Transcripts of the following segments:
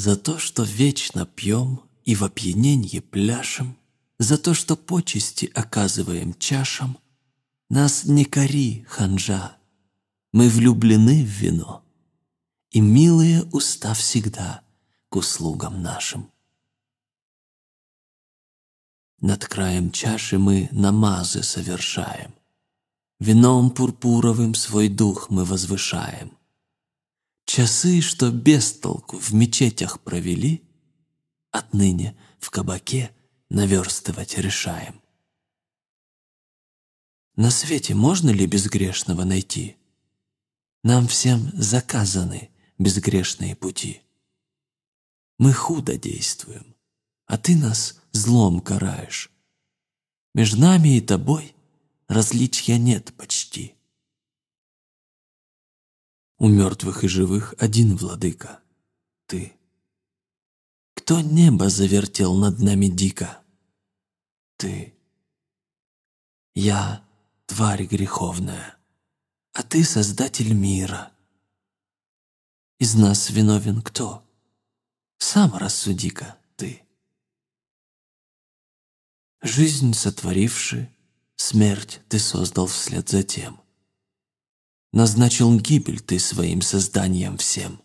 за то, что вечно пьем и в опьянении пляшем, за то, что почести оказываем чашам, нас не кори, ханжа, мы влюблены в вино, и милые уста всегда к услугам нашим. Над краем чаши мы намазы совершаем, вином пурпуровым свой дух мы возвышаем, Часы, что без толку в мечетях провели, Отныне в кабаке наверстывать решаем. На свете можно ли безгрешного найти? Нам всем заказаны безгрешные пути. Мы худо действуем, а ты нас злом караешь. Между нами и тобой различия нет почти. У мертвых и живых один владыка — ты. Кто небо завертел над нами дико? Ты. Я — тварь греховная, а ты — создатель мира. Из нас виновен кто? Сам рассуди-ка ты. Жизнь сотворивши, смерть ты создал вслед за тем — Назначил гибель ты своим созданием всем.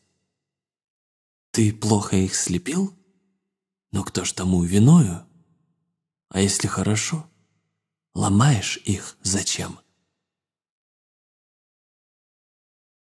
Ты плохо их слепил? Но кто ж тому виною? А если хорошо, ломаешь их зачем?